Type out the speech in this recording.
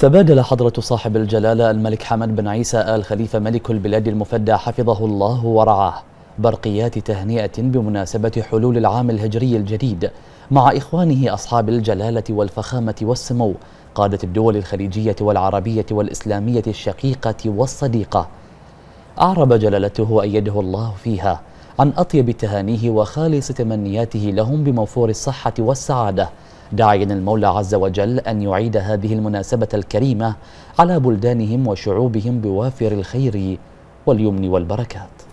تبادل حضرة صاحب الجلالة الملك حمد بن عيسى آل خليفة ملك البلاد المفدى حفظه الله ورعاه برقيات تهنئة بمناسبة حلول العام الهجري الجديد مع إخوانه أصحاب الجلالة والفخامة والسمو قادة الدول الخليجية والعربية والإسلامية الشقيقة والصديقة أعرب جلالته أيده الله فيها عن أطيب تهانيه وخالص تمنياته لهم بموفور الصحة والسعادة داعيا المولى عز وجل أن يعيد هذه المناسبة الكريمة على بلدانهم وشعوبهم بوافر الخير واليمن والبركات